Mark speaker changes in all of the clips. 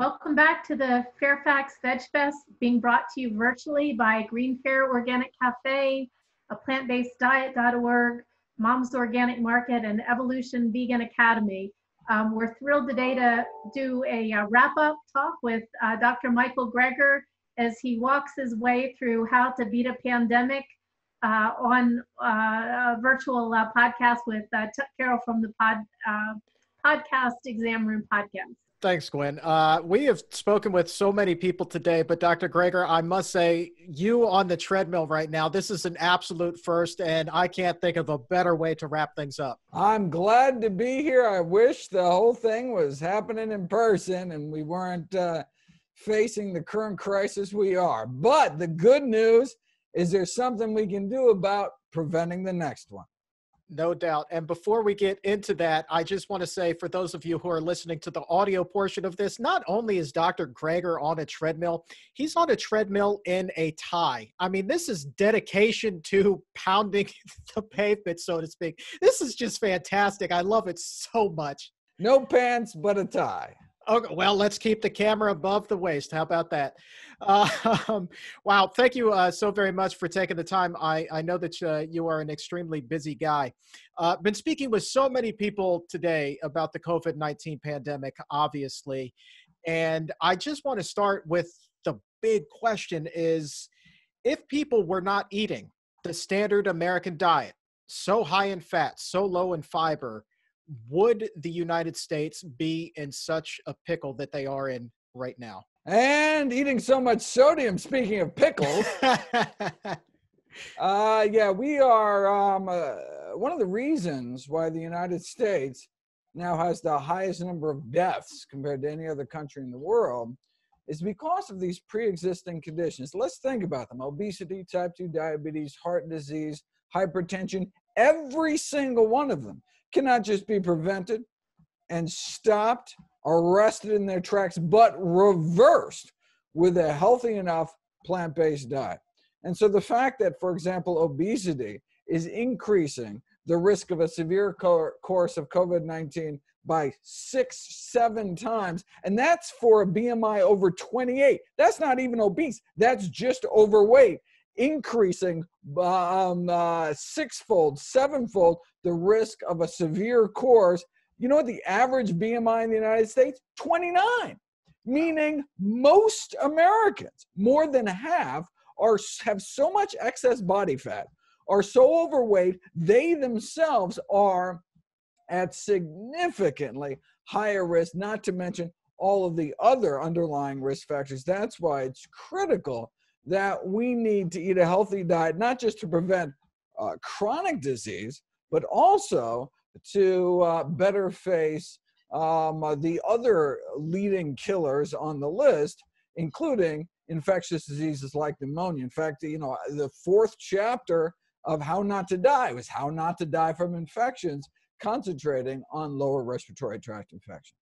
Speaker 1: Welcome back to the Fairfax Veg Fest, being brought to you virtually by Green Fair Organic Cafe, a diet.org, Mom's Organic Market, and Evolution Vegan Academy. Um, we're thrilled today to do a uh, wrap up talk with uh, Dr. Michael Greger as he walks his way through how to beat a pandemic uh, on uh, a virtual uh, podcast with Carol from the pod, Podcast Exam Room Podcast. Thanks, Gwen. Uh, we have spoken with so many people today, but Dr. Greger, I must say, you on the treadmill right now, this is an absolute first, and I can't think of a better way to wrap things up.
Speaker 2: I'm glad to be here. I wish the whole thing was happening in person and we weren't uh, facing the current crisis we are. But the good news is there's something we can do about preventing the next one. No doubt. And
Speaker 1: before we get into that, I just want to say for those of you who are listening to the audio portion of this, not only is Dr. Greger on a treadmill, he's on a treadmill in a tie. I mean, this is dedication to pounding the pavement, so to speak. This is just fantastic. I love it so much. No pants, but a tie. Okay, well, let's keep the camera above the waist. How about that? Um, wow, thank you uh, so very much for taking the time. I, I know that uh, you are an extremely busy guy. Uh, been speaking with so many people today about the COVID 19 pandemic, obviously. And I just want to start with the big question is if people were not eating the standard American diet, so high in fat, so low in fiber, would the United States be in such a pickle that they
Speaker 2: are in right now? And eating so much sodium, speaking of pickles. uh, yeah, we are um, uh, one of the reasons why the United States now has the highest number of deaths compared to any other country in the world is because of these pre-existing conditions. Let's think about them: obesity, type 2 diabetes, heart disease, hypertension, every single one of them cannot just be prevented and stopped, arrested in their tracks, but reversed with a healthy enough plant based diet. And so the fact that, for example, obesity is increasing the risk of a severe course of COVID 19 by six, seven times. And that's for a BMI over 28. That's not even obese, that's just overweight increasing um, uh, sixfold, sevenfold the risk of a severe course. You know what the average BMI in the United States? 29, meaning most Americans, more than half, are have so much excess body fat, are so overweight, they themselves are at significantly higher risk, not to mention all of the other underlying risk factors. That's why it's critical that we need to eat a healthy diet, not just to prevent uh, chronic disease, but also to uh, better face um, uh, the other leading killers on the list, including infectious diseases like pneumonia. In fact, you know, the fourth chapter of How Not to Die was How Not to Die from Infections, concentrating on lower respiratory tract infections.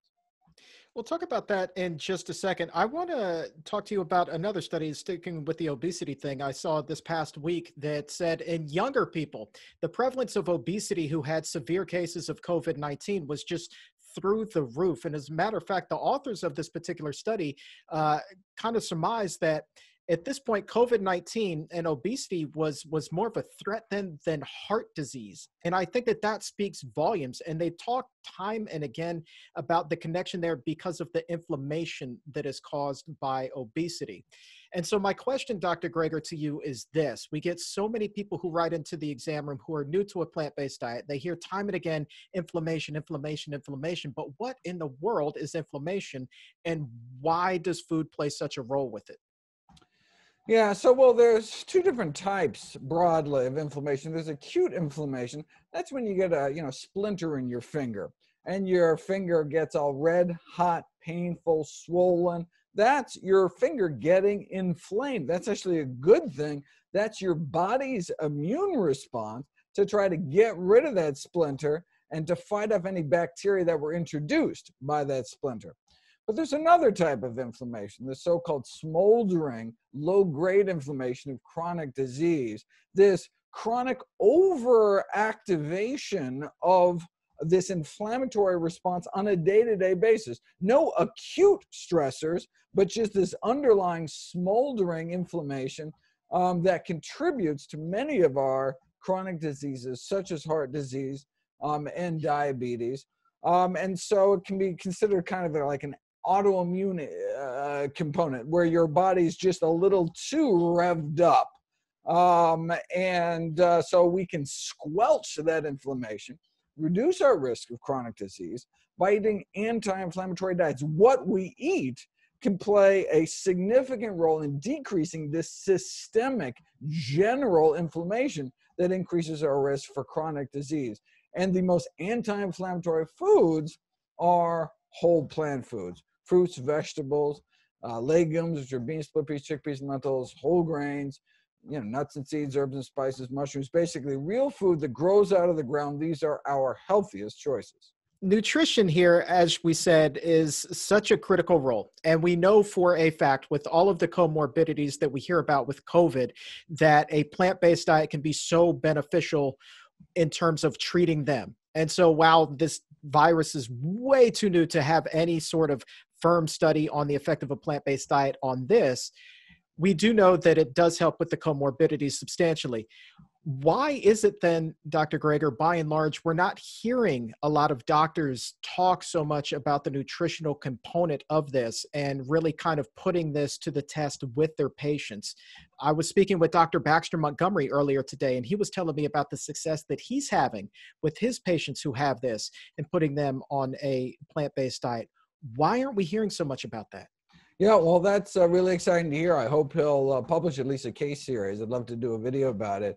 Speaker 1: We'll talk about that in just a second. I want to talk to you about another study sticking with the obesity thing I saw this past week that said in younger people, the prevalence of obesity who had severe cases of COVID 19 was just through the roof. And as a matter of fact, the authors of this particular study uh, kind of surmised that at this point covid-19 and obesity was was more of a threat than than heart disease and i think that that speaks volumes and they talk time and again about the connection there because of the inflammation that is caused by obesity and so my question dr Gregor, to you is this we get so many people who write into the exam room who are new to a plant-based diet they hear time and again inflammation inflammation inflammation but what in the world is inflammation and
Speaker 2: why does food play such a role with it yeah, so well, there's two different types broadly of inflammation. There's acute inflammation. That's when you get a you know splinter in your finger, and your finger gets all red, hot, painful, swollen. That's your finger getting inflamed. That's actually a good thing. That's your body's immune response to try to get rid of that splinter and to fight off any bacteria that were introduced by that splinter. But there's another type of inflammation, the so called smoldering, low grade inflammation of chronic disease. This chronic overactivation of this inflammatory response on a day to day basis. No acute stressors, but just this underlying smoldering inflammation um, that contributes to many of our chronic diseases, such as heart disease um, and diabetes. Um, and so it can be considered kind of like an autoimmune uh, component where your body's just a little too revved up. Um, and uh, so we can squelch that inflammation, reduce our risk of chronic disease by eating anti inflammatory diets. What we eat can play a significant role in decreasing this systemic general inflammation that increases our risk for chronic disease. And the most anti inflammatory foods are whole plant foods fruits, vegetables, uh, legumes, which are beans, split peas, chickpeas, lentils, whole grains, you know, nuts and seeds, herbs and spices, mushrooms, basically real food that grows out of the ground. These are our healthiest choices. Nutrition here, as we said, is such a critical role.
Speaker 1: And we know for a fact, with all of the comorbidities that we hear about with COVID, that a plant based diet can be so beneficial in terms of treating them. And so while this virus is way too new to have any sort of firm study on the effect of a plant based diet on this, we do know that it does help with the comorbidities substantially. Why is it then, Dr. Greger, by and large, we're not hearing a lot of doctors talk so much about the nutritional component of this and really kind of putting this to the test with their patients? I was speaking with Dr. Baxter Montgomery earlier today, and he was telling me about the success that he's having with his patients who have this and putting them on a plant based diet why aren't we hearing so much about
Speaker 2: that? Yeah, well, that's uh, really exciting to hear. I hope he'll uh, publish at least a case series. I'd love to do a video about it.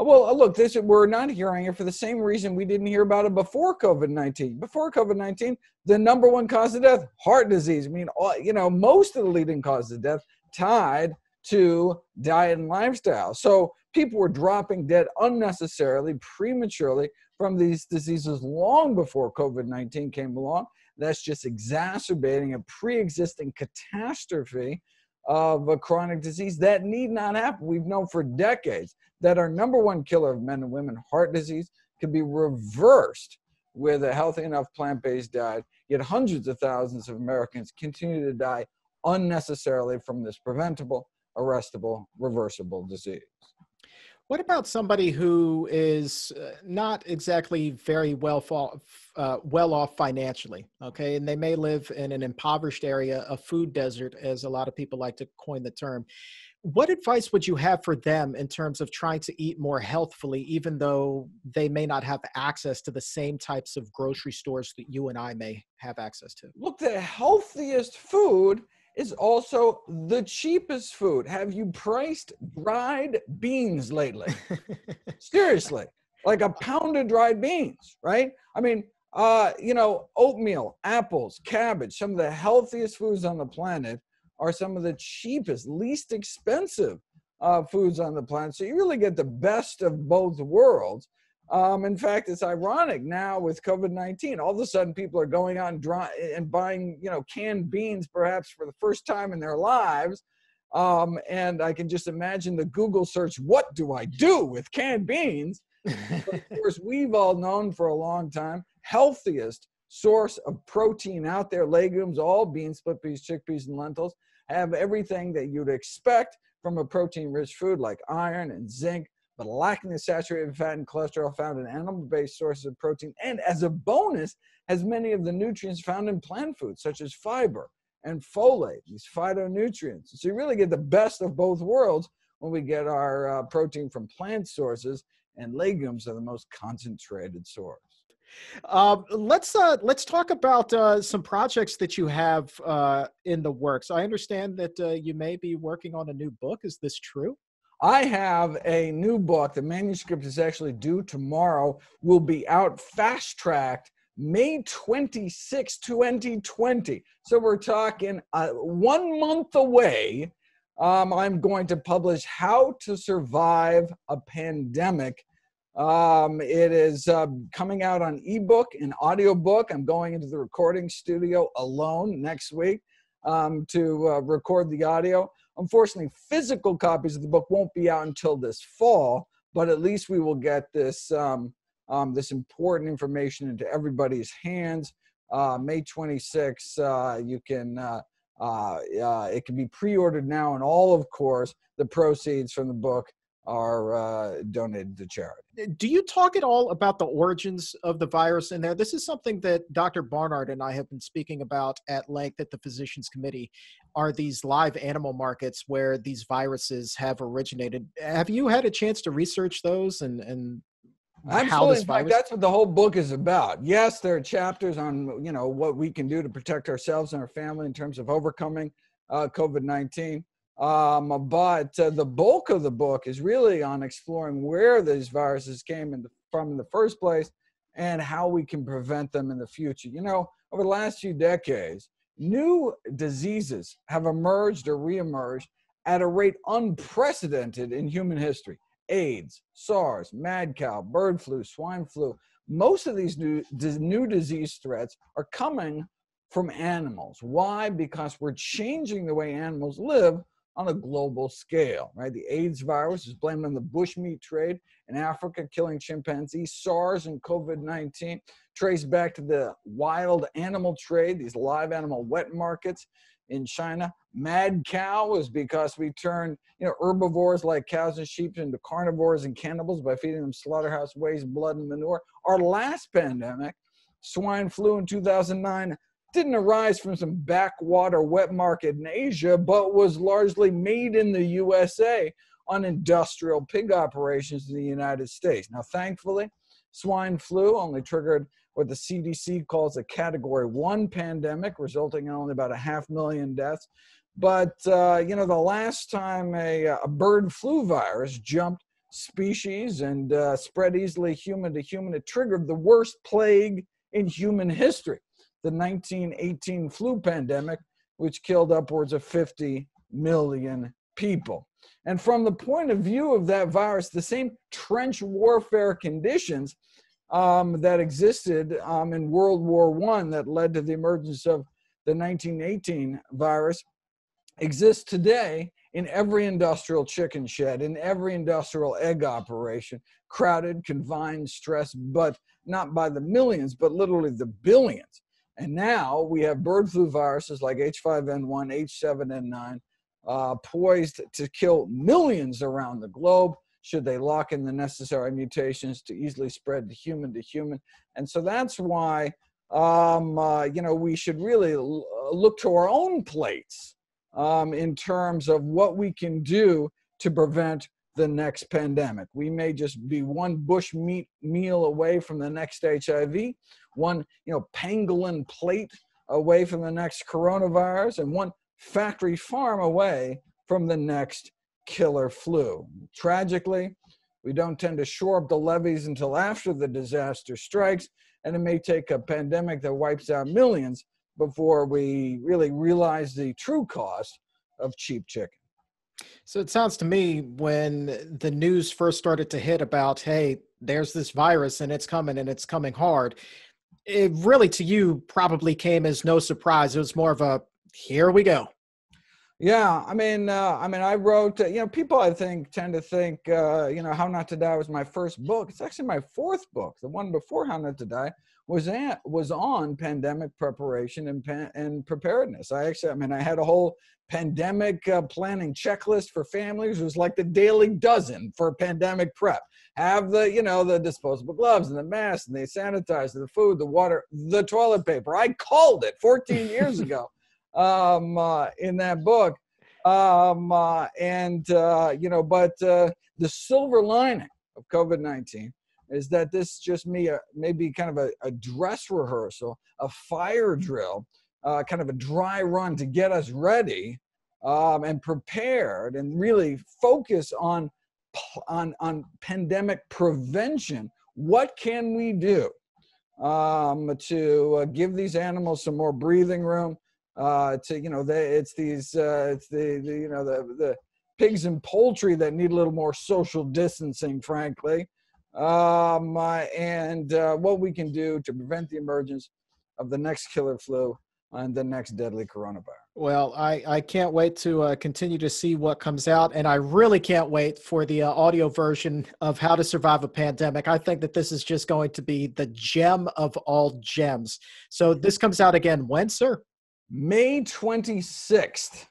Speaker 2: Uh, well, uh, look, this we're not hearing it for the same reason we didn't hear about it before COVID nineteen. Before COVID nineteen, the number one cause of death, heart disease. I mean, all, uh, you know, most of the leading causes of death tied to diet and lifestyle. So people were dropping dead unnecessarily, prematurely from these diseases long before COVID 19 came along. That's just exacerbating a pre existing catastrophe of a chronic disease that need not happen. We've known for decades that our number one killer of men and women, heart disease, can be reversed with a healthy enough plant based diet. Yet hundreds of thousands of Americans continue to die unnecessarily from this preventable, arrestable, reversible disease.
Speaker 1: What about somebody who is uh, not exactly very well off, uh, well off financially? Okay, and they may live in an impoverished area, a food desert, as a lot of people like to coin the term. What advice would you have for them in terms of trying to eat more healthfully, even though they may not have access to the same types of grocery stores that you and I may have access to?
Speaker 2: Look, the healthiest food is also the cheapest food. Have you priced dried beans lately? Seriously, like a pound of dried beans, right? I mean, uh, you know, oatmeal, apples, cabbage, some of the healthiest foods on the planet are some of the cheapest, least expensive uh, foods on the planet. So you really get the best of both worlds. Um, in fact, it's ironic now with COVID-19. All of a sudden, people are going on dry and buying, you know, canned beans perhaps for the first time in their lives. Um, and I can just imagine the Google search: "What do I do with canned beans?" of course, we've all known for a long time healthiest source of protein out there: legumes, all beans, split peas, chickpeas, and lentils have everything that you'd expect from a protein-rich food like iron and zinc but lacking the saturated fat and cholesterol found in animal-based sources of protein, and as a bonus, has many of the nutrients found in plant foods, such as fiber and folate, these phytonutrients. So you really get the best of both worlds when we get our uh, protein from plant sources, and legumes are the most concentrated source. Uh, let's uh, let's talk about uh, some projects that you have uh, in the works. I understand that uh, you may be working on a new book. Is this true? I have a new book. The manuscript is actually due tomorrow, will be out fast tracked May 26, 2020. So we're talking uh, one month away. Um, I'm going to publish How to Survive a Pandemic. Um, it is uh, coming out on ebook and audiobook. I'm going into the recording studio alone next week um, to uh, record the audio. Unfortunately, physical copies of the book won't be out until this fall, but at least we will get this um, um, this important information into everybody's hands. Uh, May 26, uh, you can uh, uh, uh, it can be pre-ordered now, and all of course the proceeds from the book are uh, donated to charity. Uh, do you
Speaker 1: talk at all about the origins of the virus in there? This is something that Dr. Barnard and I have been speaking about at length at the Physicians Committee are these live animal markets where these viruses have originated. Have you
Speaker 2: had a chance to research those and, and
Speaker 1: Absolutely. In fact, that's
Speaker 2: what the whole book is about. Yes, there are chapters on you know what we can do to protect ourselves and our family in terms of overcoming uh, COVID nineteen. Um, but uh, the bulk of the book is really on exploring where these viruses came in the, from in the first place and how we can prevent them in the future. You know, over the last few decades, new diseases have emerged or reemerged at a rate unprecedented in human history. AIDS, SARS, mad cow, bird flu, swine flu. Most of these new, new disease threats are coming from animals. Why? Because we're changing the way animals live on a global scale, right? The AIDS virus is blamed on the bushmeat trade in Africa, killing chimpanzees. SARS and COVID 19 traced back to the wild animal trade, these live animal wet markets in China. Mad cow was because we turned you know, herbivores like cows and sheep into carnivores and cannibals by feeding them slaughterhouse waste, blood, and manure. Our last pandemic, swine flu in 2009, didn't arise from some backwater wet market in Asia, but was largely made in the USA on industrial pig operations in the United States. Now, thankfully, swine flu only triggered what the CDC calls a category one pandemic, resulting in only about a half million deaths. But, uh, you know, the last time a, uh, a, bird flu virus jumped species and uh, spread easily human to human, it triggered the worst plague in human history the 1918 flu pandemic, which killed upwards of 50 million people. And from the point of view of that virus, the same trench warfare conditions um, that existed um, in World War I that led to the emergence of the 1918 virus exists today in every industrial chicken shed, in every industrial egg operation, crowded, confined, stressed, but not by the millions, but literally the billions. And now we have bird flu viruses like H5N1, H7N9 uh, poised to kill millions around the globe should they lock in the necessary mutations to easily spread to human to human. And so that's why um, uh, you know, we should really uh, look to our own plates um, in terms of what we can do to prevent the next pandemic. We may just be one bush meat meal away from the next HIV, one you know pangolin plate away from the next coronavirus, and one factory farm away from the next killer flu. Tragically, we don't tend to shore up the levees until after the disaster strikes, and it may take a pandemic that wipes out millions before we really realize the true cost of cheap chicken. So it sounds to me when the
Speaker 1: news first started to hit about, hey, there's this virus and it's coming and it's coming hard, it really to you probably came as no surprise. It was more of a, here we go.
Speaker 2: Yeah, I mean, uh, I mean, I wrote. Uh, you know, people I think tend to think, uh, you know, How Not to Die was my first book. It's actually my fourth book. The one before How Not to Die was at, was on pandemic preparation and and preparedness. I actually, I mean, I had a whole pandemic uh, planning checklist for families. It was like the daily dozen for pandemic prep. Have the you know the disposable gloves and the masks and the sanitizer, the food, the water, the toilet paper. I called it 14 years ago um, uh, in that book. Um, uh, and uh, you know, but uh, the silver lining of COVID 19 is that this just me uh, maybe kind of a, a, dress rehearsal, a fire mm. drill, uh, kind of a dry run to get us ready um, and prepared, and really focus on on on pandemic prevention. What can we do um, to uh, give these animals some more breathing room? Uh, to you know, they, it's these uh, it's the, the you know the the pigs and poultry that need a little more social distancing, frankly um, uh, and uh, what we can do to prevent the emergence of the next killer flu and the next deadly coronavirus. Well,
Speaker 1: I, I can't wait to uh, continue to see what comes out, and I really can't wait for the uh, audio version of How to Survive a Pandemic. I think that this is just going to be the gem of all gems. So, this comes out again when, sir? May 26th.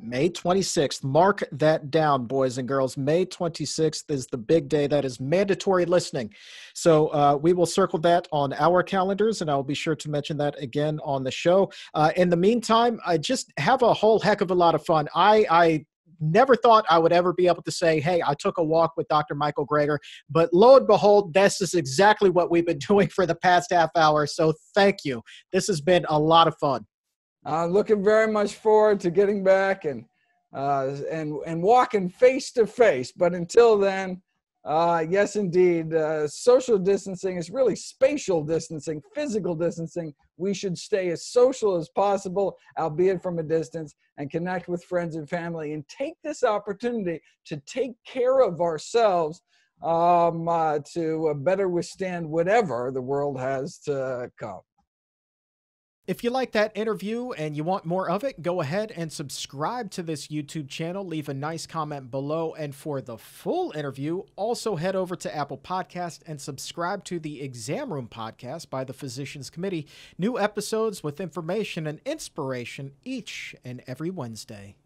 Speaker 1: May 26th. Mark that down, boys and girls. May 26th is the big day. That is mandatory listening. So uh, we will circle that on our calendars, and I'll be sure to mention that again on the show. Uh, in the meantime, I just have a whole heck of a lot of fun. I, I never thought I would ever be able to say, hey, I took a walk with Dr. Michael Greger. But lo and behold, this is exactly what we've been doing for the past half
Speaker 2: hour. So thank you. This has been a lot of fun uh, looking very much forward to getting back and uh, and and walking face to face. But until then, uh, yes, indeed, uh, social distancing is really spatial distancing, physical distancing. We should stay as social as possible, albeit from a distance, and connect with friends and family, and take this opportunity to take care of ourselves um, uh, to uh, better withstand whatever the world has to come. If you like that interview and you want more of it, go ahead
Speaker 1: and subscribe to this YouTube channel. Leave a nice comment below. And for the full interview, also head over to Apple Podcast and subscribe to the Exam Room Podcast by the Physicians Committee. New episodes with information and inspiration each and every Wednesday.